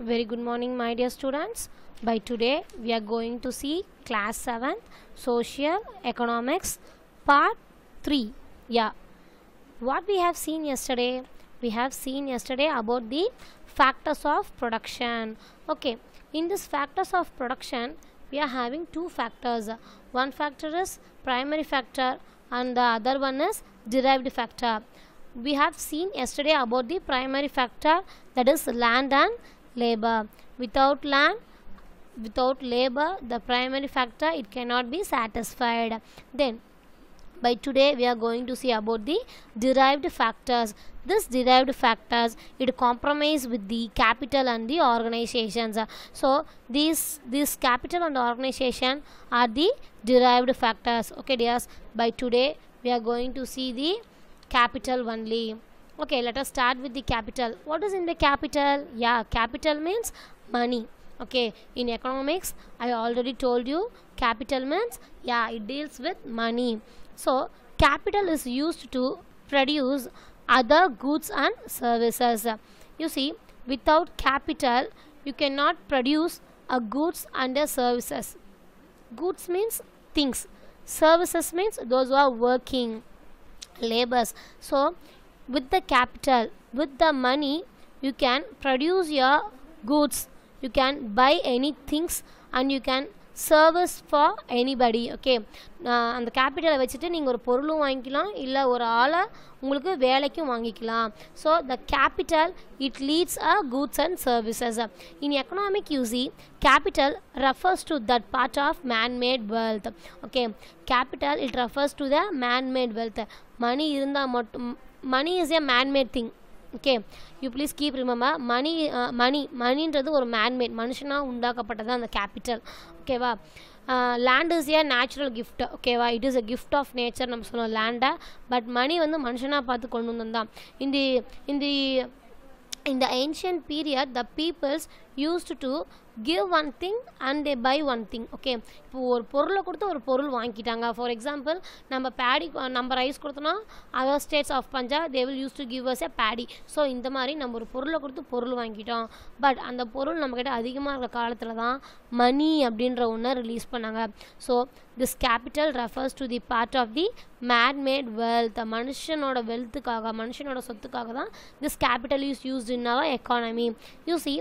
very good morning my dear students by today we are going to see class 7 social economics part 3 yeah what we have seen yesterday we have seen yesterday about the factors of production okay in this factors of production we are having two factors one factor is primary factor and the other one is derived factor we have seen yesterday about the primary factor that is land and labor. Without land, without labor, the primary factor, it cannot be satisfied. Then, by today, we are going to see about the derived factors. This derived factors, it compromise with the capital and the organizations. So, these, this capital and organization are the derived factors. Okay, dears, by today, we are going to see the capital only okay let us start with the capital what is in the capital yeah capital means money okay in economics i already told you capital means yeah it deals with money so capital is used to produce other goods and services you see without capital you cannot produce a goods and a services goods means things services means those who are working labors so with the capital with the money you can produce your goods you can buy any things and you can service for anybody okay அந்த கேபிட்டலை வச்சுட்டு நீங்கள் ஒரு பொருளும் வாங்கிக்கலாம் இல்லை ஒரு ஆளை உங்களுக்கு வேலைக்கும் வாங்கிக்கலாம் so the capital it leads a goods and services in economic you see capital refers to that part of manmade wealth okay capital it refers to the manmade wealth money இருந்தால் மட்டும் money is a manmade thing okay you please keep remember money money மணின்றது ஒரு மேன்மேட் மனுஷனாக உண்டாக்கப்பட்டது அந்த capital ஓகேவா land is a natural gift ஓகேவா it is a gift of nature நம்ம சொன்னோம் லேண்டை பட் மணி வந்து மனுஷனாக பார்த்து கொண்டு வந்தான் இந்த இந்த இந்த ancient period the peoples used to give one thing and they buy one thing okay இப்போ ஒரு பொருளை கொடுத்து ஒரு பொருள் வாங்கிட்டாங்க ஃபார் எக்ஸாம்பிள் நம்ம பேடி நம்ம ரைஸ் கொடுத்தோன்னா other states of Punjab they will use to give us a paddy so இந்த மாதிரி நம்ம ஒரு பொருளை கொடுத்து பொருள் வாங்கிட்டோம் பட் அந்த பொருள் நம்மக்கிட்ட அதிகமாக இருக்கிற காலத்தில் தான் மணி அப்படின்ற ஒன்று ரிலீஸ் பண்ணாங்க so this capital refers to the part of the manmade wealth மனுஷனோட வெல்த்துக்காக மனுஷனோட சொத்துக்காக தான் this capital is used in our economy you see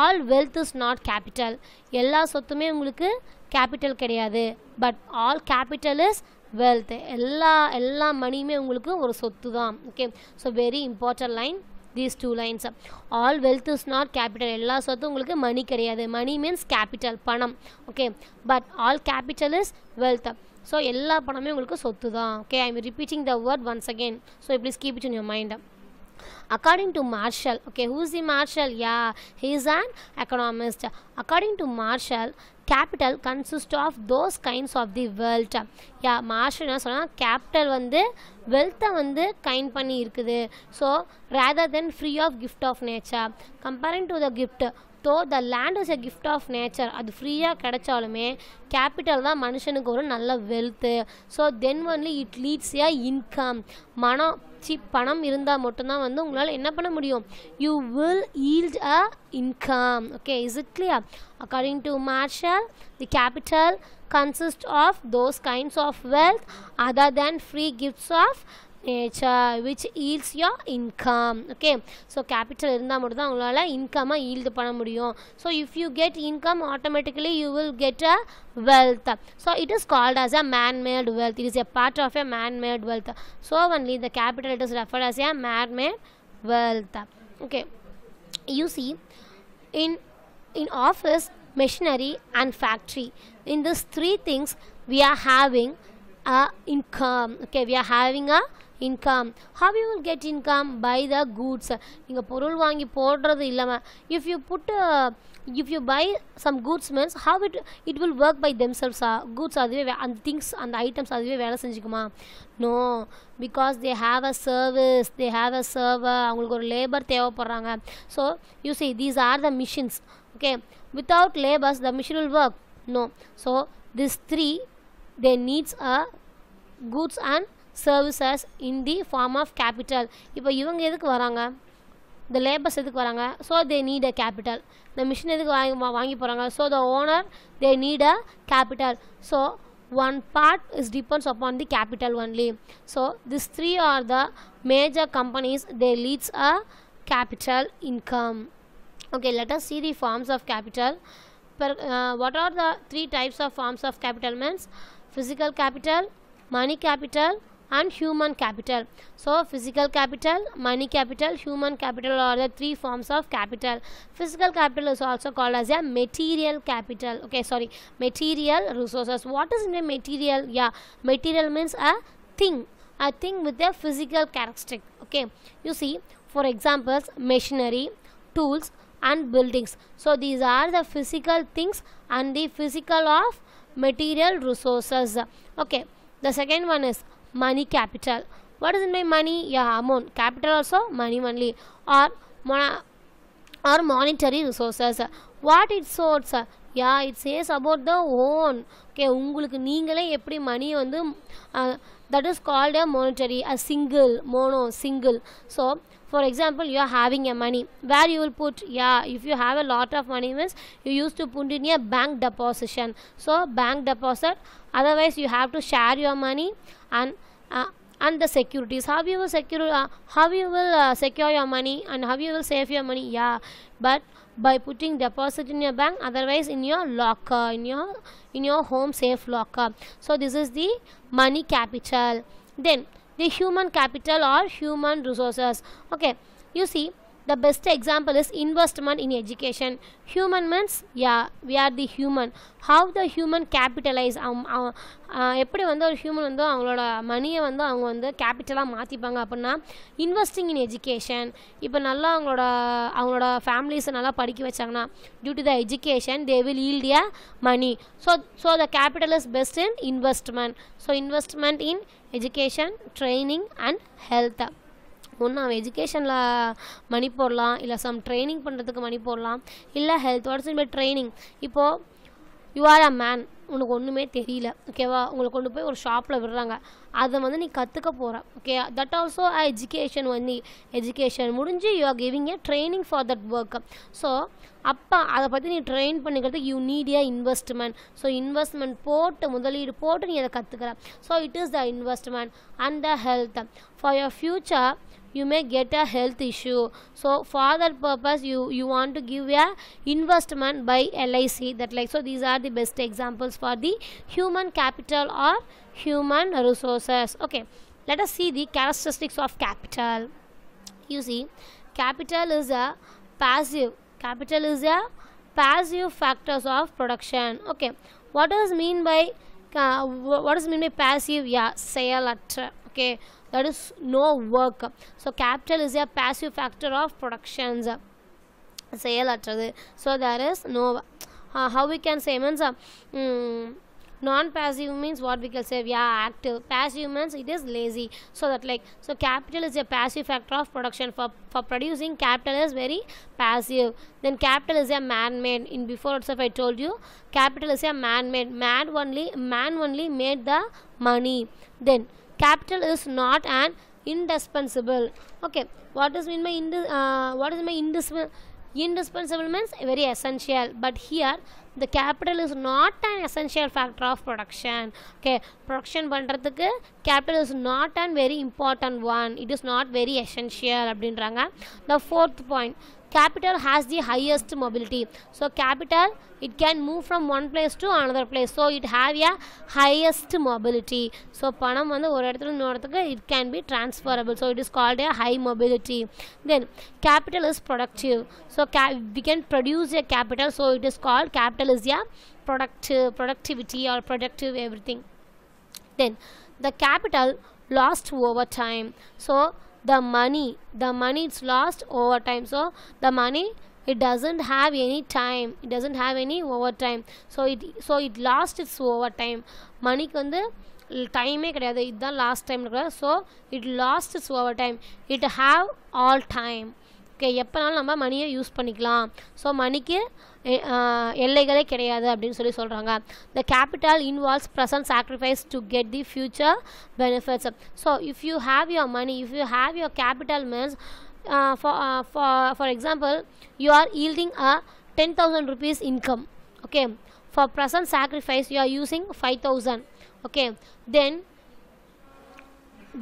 all wealth is not capital எல்லா சொத்துமே உங்களுக்கு கேபிட்டல் கிடையாது but all capital is wealth எல்லா எல்லா மணியுமே உங்களுக்கு ஒரு சொத்து தான் okay so very important line these two lines all wealth is not capital எல்லா சொத்தும் உங்களுக்கு மணி கிடையாது மணி மீன்ஸ் கேபிட்டல் பணம் okay but all capital is wealth so எல்லா பணமே உங்களுக்கு சொத்து தான் okay I am repeating the word once again so இப்படி keep it in your mind According to Marshall, okay, who's the Marshall? Yeah, he is an economist. According to Marshall, capital consists of those kinds of the wealth. Yeah, Marshall என்ன சொன்னால் capital wealth, the வந்து kind பண்ணி இருக்குது So, rather than free of gift of nature, comparing to the gift, so the land is a gift of nature அது ஃப்ரீயாக கிடைச்சாலுமே capital தான் மனுஷனுக்கு ஒரு நல்ல wealth so then only it leads a income மனம் சி பணம் இருந்தால் மட்டும்தான் வந்து உங்களால் என்ன பண்ண முடியும் you will yield a income okay is it clear according to Marshall the capital consist of those kinds of wealth other than free gifts of Uh, which yields your income okay so capital இருந்தால் மட்டும் தான் உங்களால் இன்கம்மை yield பண்ண முடியும் So if you get income automatically, you will get a wealth so it is called as a man-made wealth it is a part of a man-made wealth so only the capital it is referred as a man-made wealth okay you see in in office machinery and factory in these three things we are having a income okay we are having a income how you will get income by the goods நீங்கள் பொருள் வாங்கி போடுறது இல்லாமல் if you put if you buy some goods means how it it will work by them செல்ஸா goods அதுவே அந்த things அந்த items அதுவே வேலை செஞ்சுக்குமா no because they have a service they have a server அவங்களுக்கு ஒரு லேபர் தேவைப்படுறாங்க so you say these are the machines okay without labours the machine will work no so this three they needs a uh, goods and services in the form of capital இப்போ இவங்க எதுக்கு வராங்க இந்த labours எதுக்கு வராங்க so they need a capital இந்த machine எதுக்கு வாங்கி வாங்கி போகிறாங்க so the owner they need a capital so one part is depends upon the capital only so this three are the major companies they leads a capital income okay let us see the forms of capital per what are the three types of forms of capital means physical capital money capital and human capital. So physical capital, money capital, human capital are the three forms of capital. Physical capital is also called as a material capital. Okay, sorry, material resources. What is the material? Yeah, material means a thing, a thing with a physical characteristic. Okay, you see, for examples, machinery, tools and buildings. So these are the physical things and the physical of material resources. Okay, the second one is money capital. What is it money? Yeah, amount. Capital also money only. Or, mona, or monetary resources. What its sorts? Yeah, it says about the own. Okay, ungulukku neengale eppadi money vandu uh, that is called a monetary, a single, mono, single. So, for example, you are having a money. Where you will put, yeah, if you have a lot of money means, you used to put in a bank deposit. So, bank deposit. Otherwise, you have to share your money and uh, and the securities how you will secure uh, how you will uh, secure your money and how you will save your money yeah but by putting deposit in your bank otherwise in your locker in your in your home safe locker so this is the money capital then the human capital or human resources okay you see The best example is investment in education. Human means, yeah, we are the human. How the human capitalize, எப்படி வந்து ஒரு human வந்து அவங்களோட மணியை வந்து அவங்க வந்து கேபிட்டலாக மாற்றிப்பாங்க அப்படின்னா இன்வெஸ்டிங் இன் எஜுகேஷன் இப்போ நல்லா அவங்களோட அவங்களோட ஃபேமிலிஸை நல்லா படிக்க வச்சாங்கன்னா due to the education they will yield a money so so the capital is best in investment so investment in education training and health ஒன்று அவன் எஜுகேஷனில் மணி போடலாம் இல்லை சம் ட்ரைனிங் பண்ணுறதுக்கு மணி போடலாம் இல்லை health what's in by training இப்போது you are a man உனக்கு ஒன்றுமே தெரியல ஓகேவா உங்களை கொண்டு போய் ஒரு ஷாப்பில் விடுறாங்க அதை வந்து நீ கற்றுக்க போகிற okay that also a education வந்து எஜுகேஷன் முடிஞ்சு you are giving a training for that work so அப்போ அதை பற்றி நீ ட்ரெயின் பண்ணிக்கிறதுக்கு you need a investment so investment போட்டு முதலீடு போட்டு நீ அதை கற்றுக்கிற so it is the investment and the health for your future you may get a health issue so for that purpose you you want to give a investment by LIC that like so these are the best examples for the human capital or human resources okay let us see the characteristics of capital you see capital is a passive capital is a passive factors of production okay what does mean by uh, what does mean by passive yeah sale at okay that is no work so capital is a passive factor of productions so there is no there is no how we can say means non passive means what we can say we are active passive means it is lazy so that like so capital is a passive factor of production for for producing capital is very passive then capital is a man-made in before itself i told you capital is a man-made man only man only made the money then capital is not an indispensable okay what does mean by indis uh, what is my indispensable indispensable means very essential but here the capital is not an essential factor of production okay production பண்ணுறதுக்கு capital is not an very important one it is not very essential அப்படின்றாங்க the fourth point capital has the highest mobility so capital it can move from one place to another place so it have a highest mobility so பணம் வந்து ஒரு இடத்துல இன்னொருத்துக்கு it can be transferable so it is called a high mobility then capital is productive so we can produce a capital so it is called capital is a product, productivity or productive everything then the capital lost over time so the money the money it's lost over time so the money it doesn't have any time it doesn't have any overtime so it so it lost its overtime மணிக்கு வந்து டைமே கிடையாது இதுதான் last time இருக்கிற so it last it's over time it have all time okay எப்போனாலும் நம்ம மணியை use பண்ணிக்கலாம் ஸோ மணிக்கு எல்லைகளே கிடையாது அப்படின்னு சொல்லி சொல்கிறாங்க the capital involves present sacrifice to get the future benefits so if you have your money if you have your capital means for for example you are yielding a ten thousand rupees income okay for present sacrifice you are using 5000 okay then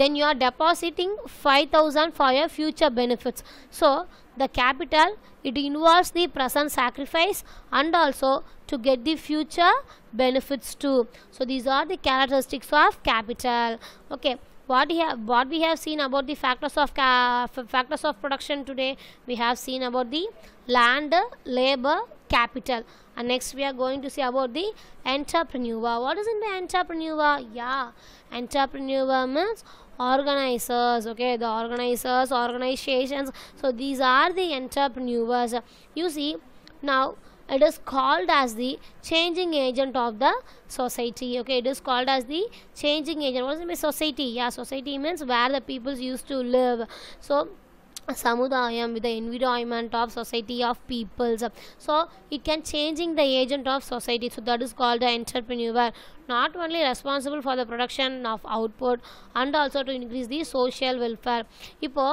then you are depositing 5000 for your future benefits so the capital, it involves the present sacrifice and also to get the future benefits too. So these are the characteristics of capital. Okay. What we, have, what we have seen about the factors of factors of production today we have seen about the land labor capital and next we are going to see about the entrepreneur what is in the entrepreneur yeah entrepreneur means organizers okay the organizers organizations so these are the entrepreneurs you see now it is called as the changing agent of the society okay it is called as the changing agent what does it mean society yeah society means where the peoples used to live so samudayam with the environment of society of peoples so it can changing the agent of society so that is called the entrepreneur not only responsible for the production of output and also to increase the social welfare இப்போ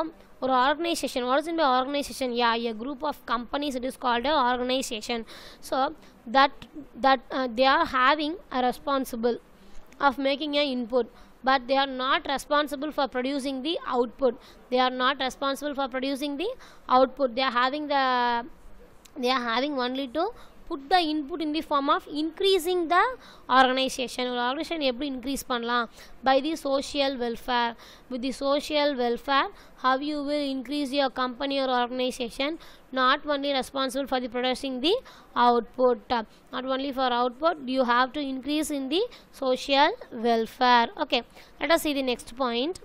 ஒரு organisation what is in by organisation yeah a group of companies it is called organisation so that that they are having a responsible of making a but they are not responsible for producing the output. They are not responsible for producing the output. They are having the they are having only to put the input in the form of increasing the organization. Or organization every increase panla by the social welfare. With the social welfare, how you will increase your company or organization? Not only responsible for the producing the output. Not only for output, you have to increase in the social welfare. Okay, let us see the next point.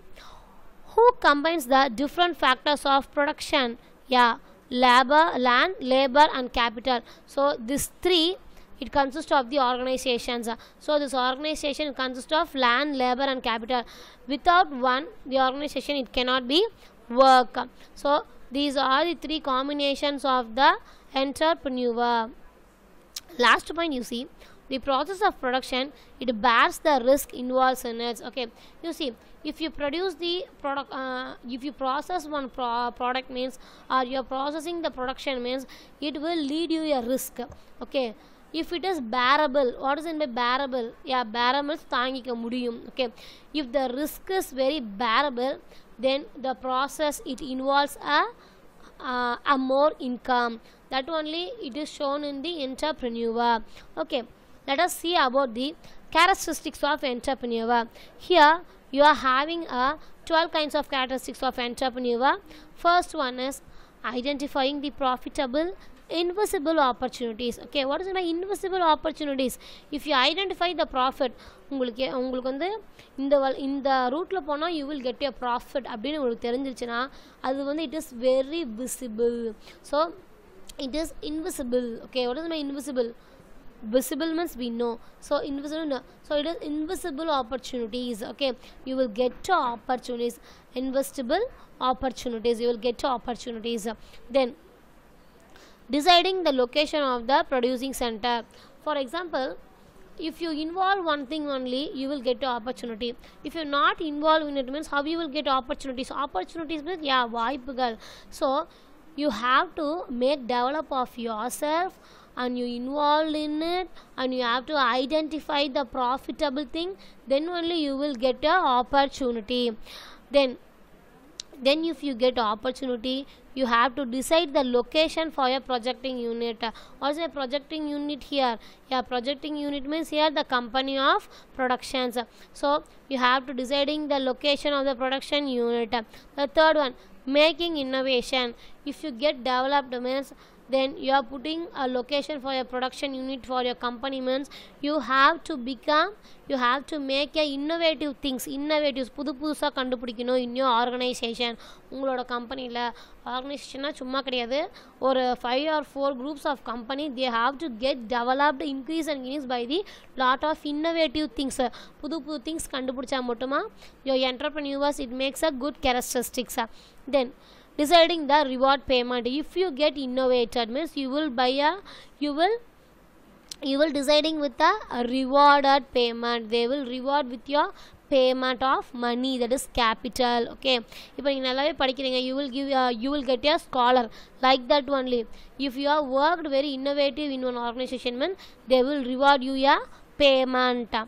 Who combines the different factors of production? Yeah labor, land, labor and capital. So this three it consists of the organizations so this organization consists of land labor and capital without one the organization it cannot be work so these are the three combinations of the entrepreneur last point you see the process of production it bears the risk involved in it okay you see if you produce the product uh, if you process one pro uh, product means or you are processing the production means it will lead you a risk okay if it is bearable what is in the bearable yeah bearable தாங்கிக்க முடியும் okay if the risk is very bearable then the process it involves a uh, a more income that only it is shown in the entrepreneur okay let us see about the characteristics of entrepreneur here you are having a 12 kinds of characteristics of entrepreneur first one is identifying the profitable invisible opportunities okay what is it by invisible opportunities if you identify the profit உங்களுக்கு உங்களுக்கு வந்து இந்த இந்த ரூட்டில் போனால் you will get a profit அப்படின்னு உங்களுக்கு தெரிஞ்சிச்சுன்னா அது வந்து it is very visible so it is invisible okay what is my invisible visible means we know so invisible no. so it is invisible opportunities okay you will get to opportunities investable opportunities you will get to opportunities then deciding the location of the producing center for example if you involve one thing only you will get opportunity if you're not involved in it means how you will get opportunities opportunities means yeah why girl so you have to make develop of yourself and you involved in it and you have to identify the profitable thing then only you will get a opportunity then then if you get opportunity you have to decide the location for your projecting unit also a projecting unit here yeah projecting unit means here the company of productions so you have to deciding the location of the production unit the third one making innovation if you get developed means then you are putting a location for your production unit for your company means you have to become you have to make a innovative things innovatives புது புதுசாக கண்டுபிடிக்கணும் இன்னும் organisation உங்களோட கம்பெனியில் ஆர்கனைசேஷன்னா சும்மா கிடையாது ஒரு five or four groups of company they have to get developed increase and increase by the lot of innovative things புது புது திங்ஸ் கண்டுபிடிச்சா மட்டுமா யோ entrepreneurs it makes a good கேரக்டரிஸ்டிக்ஸா then deciding the reward payment if you get innovated means you will buy a you will you will deciding with the rewarded payment they will reward with your payment of money that is capital okay இப்போ நீங்கள் நல்லாவே படிக்கிறீங்க you will give you will get a scholar like that only if you are worked very innovative in one organisation mean they will reward you a பேமெண்ட்டா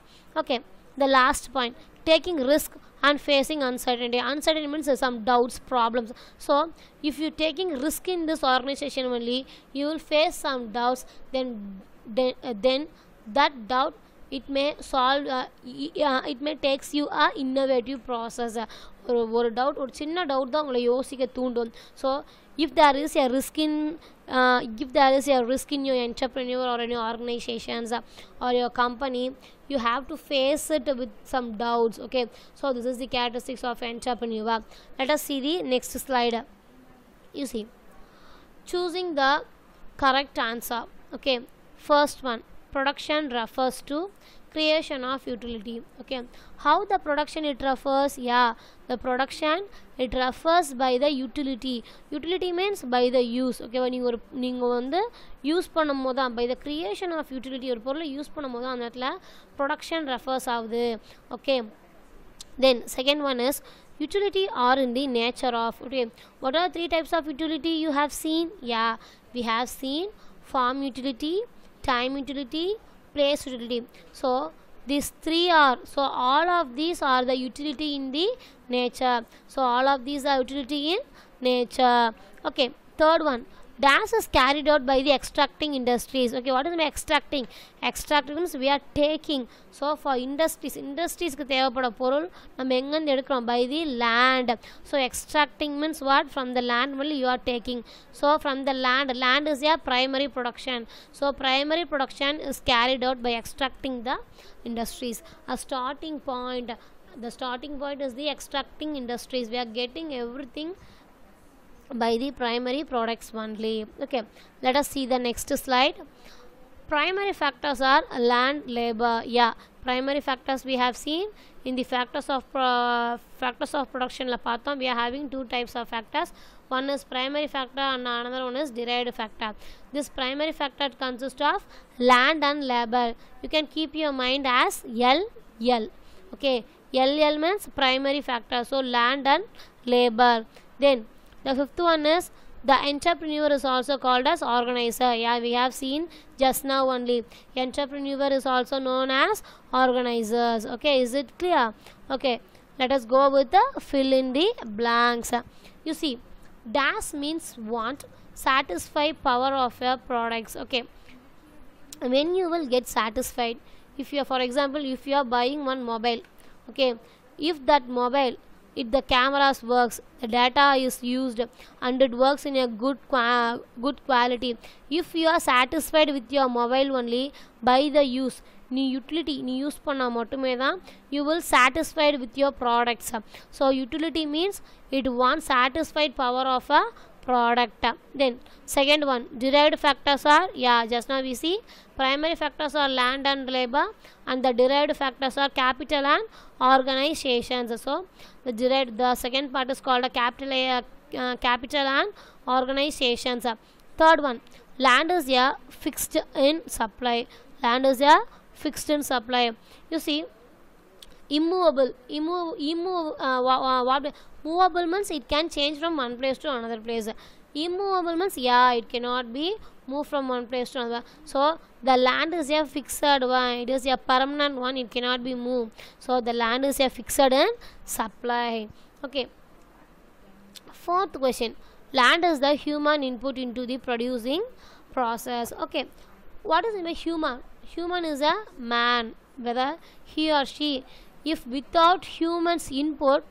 okay the last point taking risk and facing uncertainty uncertainty means some doubts problems so if you're taking risk in this organization only you will face some doubts then then, uh, then that doubt it may solve uh, uh it may takes you a innovative process uh, or ஒரு doubt ஒரு சின்ன doubt தான் if there is a risk in uh, if there is a risk in your entrepreneur or in your organizations uh, or your company you have to face it with some doubts okay so this is the characteristics of entrepreneur let us see the next slide you see choosing the correct answer okay first one production refers to creation of utility okay how the production it refers yeah the production it refers by the utility utility means by the use ஓகேவா நீங்கள் ஒரு நீங்கள் வந்து use பண்ணும் போது தான் by the creation of utility ஒரு பொருளை யூஸ் பண்ணும் போது அந்த இடத்துல ப்ரொடக்ஷன் ரெஃபர்ஸ் ஆகுது okay then second one is utility are in the nature of okay what are three types of utility you have seen yeah we have seen farm utility time utility place utility so these three are so all of these are the utility in the nature so all of these are utility in nature okay third one DAS is carried out by the extracting industries. Okay, what is extracting? Extracting means we are taking. So, for industries, industries க்கு தேவப்பட பொருள் நம்ம எங்கேருந்து எடுக்கிறோம் by the land. So, extracting means what? From the land only you are taking. So, from the land, land is a primary production. So, primary production is carried out by extracting the industries. A starting point, the starting point is the extracting industries. We are getting everything by the primary products only okay let us see the next slide primary factors are land labor yeah primary factors we have seen in the factors of uh, factors of production la we are having two types of factors one is primary factor and another one is derived factor this primary factor consists of land and labor you can keep your mind as l l okay l l means primary factor so land and labor then the fifth one is the entrepreneur is also called as organizer. Yeah, we have seen just now only. Entrepreneur is also known as organizers. Okay, is it clear? Okay, let us go with the fill in the blanks. You see, dash means want, satisfy power of your products. Okay, when you will get satisfied, if you are, for example, if you are buying one mobile, okay, if that mobile if the cameras works the data is used and it works in a good qua good quality if you are satisfied with your mobile only by the use நீ utility நீ use பண்ணால் மட்டுமே you will satisfied with your products. So utility means it wants satisfied power of a product then second one derived factors are yeah just now we see primary factors are land and labor and the derived factors are capital and organizations so the derived the second part is called a capital uh, uh, capital and organizations third one land is a yeah, fixed in supply land is a yeah, fixed in supply you see immovable immo, immo, uh, movable means it can change from one place to another place immovable means yeah it cannot be moved from one place to another so the land is a fixed one it is a permanent one it cannot be moved so the land is a fixed and supply okay fourth question land is the human input into the producing process okay what is human human is a man whether he or she if without humans input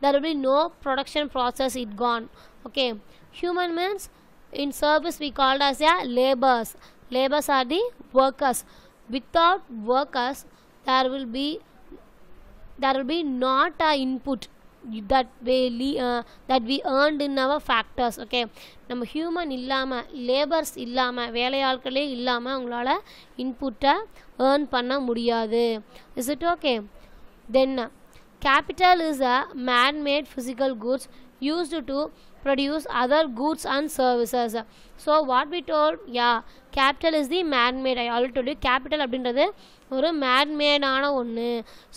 there will be no production process it gone okay human means in service we called as a laborers laborers are the workers without workers there will be there will be not a input that we uh, that we earned in our factors okay நம்ம human இல்லாமல் labours இல்லாமல் வேலையாட்களே இல்லாமல் உங்களால் இன்புட்டை earn பண்ண முடியாது is it okay Then capital is a man-made physical goods used to produce other goods and services. So what we told, yeah, capital is the man-made. I already told you capital அப்படின்றது ஒரு மேன்மேடான ஒன்று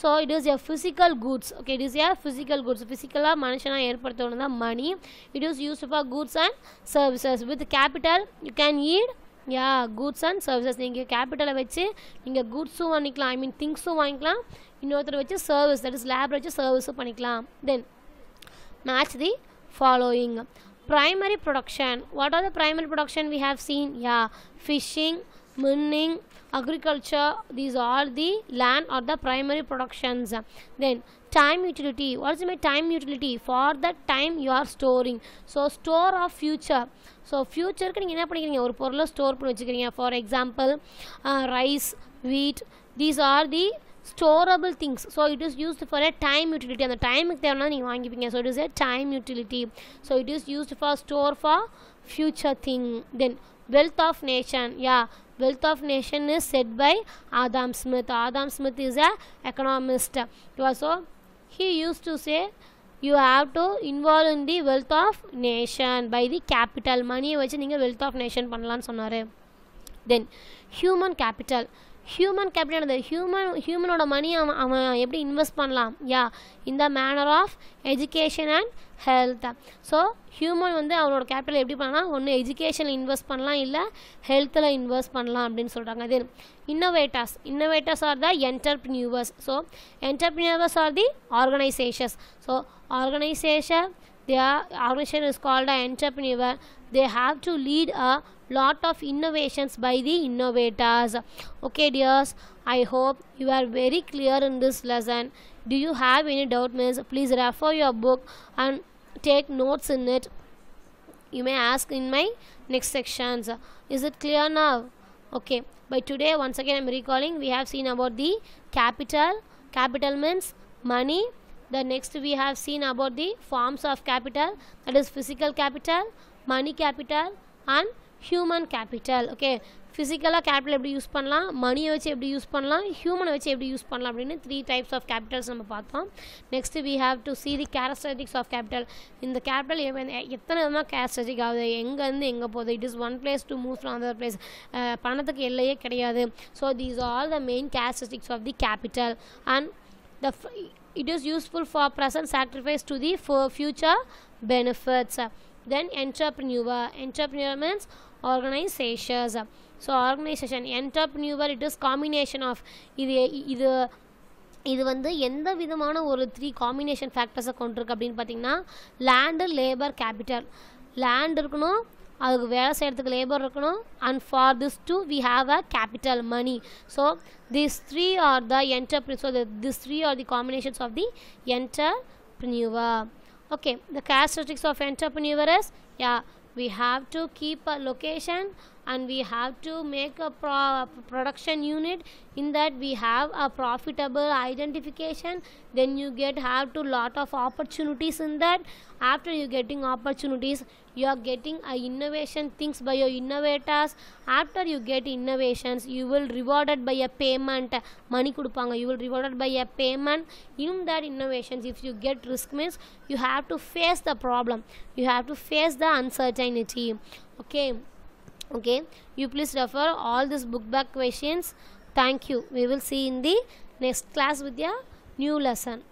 so it is a physical goods okay it is a physical goods ஃபிசிக்கலாக மனுஷனாக ஏற்படுத்த ஒன்று தான் money it is used for goods and services with capital you can eat your goods and services நீங்கள் கேபிட்டலை வச்சு நீங்கள் குட்ஸும் வாங்கிக்கலாம் ஐ மீன் திங்ஸும் வாங்கிக்கலாம் இன்னொருத்தர் வச்சு சர்வீஸ் தட் இஸ் லேப் வச்சு சர்வீஸும் பண்ணிக்கலாம் then match the following primary production what are the primary production we have seen yeah fishing mining agriculture these are the land are the primary productions then time utility what is meant time utility for the time you are storing so store of future so ஃப்யூச்சருக்கு நீங்கள் என்ன பண்ணிக்கிறீங்க ஒரு பொருளை store பண்ணி வச்சுக்கிறீங்க for example rice wheat these are the storable things so it is used for a time utility அந்த டைமுக்கு தேவைன்னா நீங்கள் வாங்கிப்பீங்க so it is a time utility so it is used for store for future thing then wealth of nation yeah wealth of nation is said by Adam Smith. Adam Smith is a economist. So he used to say you have to involve in the wealth of nation by the capital மணியை வச்சு நீங்கள் wealth of nation பண்ணலான்னு சொன்னார் then human capital human capital அந்த human ஹியூமனோட money அவன் அவன் எப்படி இன்வெஸ்ட் பண்ணலாம் யா இந்த மேனர் ஆஃப் எஜுகேஷன் அண்ட் ஹெல்த்தாக ஸோ ஹியூமன் வந்து அவனோட கேபிட்டல் எப்படி பண்ணலாம் ஒன்று எஜுகேஷனில் இன்வெஸ்ட் பண்ணலாம் இல்லை ஹெல்த்தில் இன்வெஸ்ட் பண்ணலாம் அப்படின்னு சொல்கிறாங்க அது innovators innovators are the entrepreneurs so entrepreneurs are the organisations so organisation their organisation is called a entrepreneur they have to lead a lot of innovations by the innovators okay dears I hope you are very clear in this lesson do you have any doubt miss please refer your book and take notes in it you may ask in my next sections is it clear now okay by today once again i'm recalling we have seen about the capital capital means money the next we have seen about the forms of capital that is physical capital money capital and human capital okay ஃபிசிக்கலாக capital எப்படி use பண்ணலாம் மணியை வச்சு எப்படி use பண்ணலாம் ஹியூமனை வச்சு எப்படி use பண்ணலாம் அப்படின்னு த்ரீ டைப்ஸ் ஆஃப் கேபிட்டல்ஸ் நம்ம பார்த்தோம் next we have to see the characteristics of capital இந்த கேபிட்டல் எத்தனை விதமாக கேரஸ்டிக் ஆகுது எங்கேருந்து எங்கே போகுது it is one place to move from other place பணத்துக்கு எல்லையே கிடையாது so these all the main characteristics of the capital and the is useful for for present to the the future benefits then entrepreneur, entrepreneur means organisations so organisation entrepreneur it is combination of இது இது இது வந்து எந்த விதமான ஒரு three combination ஃபேக்டர்ஸை கொண்டிருக்கு அப்படின்னு பார்த்தீங்கன்னா லேண்டு லேபர் கேபிட்டல் லேண்ட் இருக்கணும் அதுக்கு வேலை செய்கிறதுக்கு லேபர் இருக்கணும் and for this two we have a capital money so this three are the entrepreneur so this three are the combinations of the entrepreneur okay the characteristics of entrepreneur is yeah we have to keep a location and we have to make a pro production unit in that we have a profitable identification then you get have to lot of opportunities in that after you getting opportunities you are getting a uh, innovation things by your innovators after you get innovations you will rewarded by a payment money kudupanga you will rewarded by a payment in that innovations if you get risk means you have to face the problem you have to face the uncertainty okay okay you please refer all these book back questions thank you we will see in the next class with a new lesson